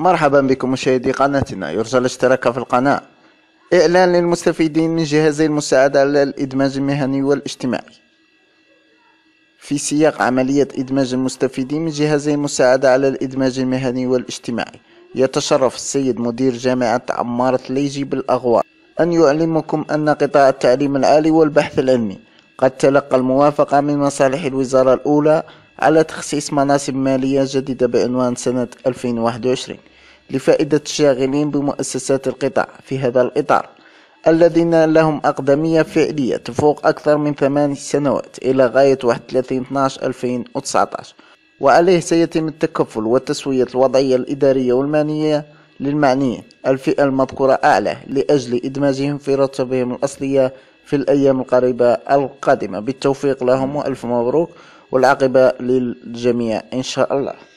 مرحبا بكم مشاهدي قناتنا يرجى الاشتراك في القناة إعلان للمستفيدين من جهازي المساعدة على الإدماج المهني والاجتماعي في سياق عملية إدماج المستفيدين من جهازي المساعدة على الإدماج المهني والاجتماعي يتشرف السيد مدير جامعة عمارة ليجي بالأغوار أن يعلمكم أن قطاع التعليم العالي والبحث العلمي قد تلقى الموافقة من مصالح الوزارة الأولى على تخصيص مناصب مالية جديدة بعنوان سنة 2021 لفائدة الشاغلين بمؤسسات القطاع في هذا الإطار الذين لهم أقدمية فعلية تفوق أكثر من ثمان سنوات إلى غاية 31/12/2019 وعليه سيتم التكفل وتسوية الوضعية الإدارية والمالية للمعنية الفئة المذكورة أعلى لأجل إدماجهم في رتبهم الأصلية في الأيام القريبة القادمة بالتوفيق لهم وألف مبروك والعاقبة للجميع إن شاء الله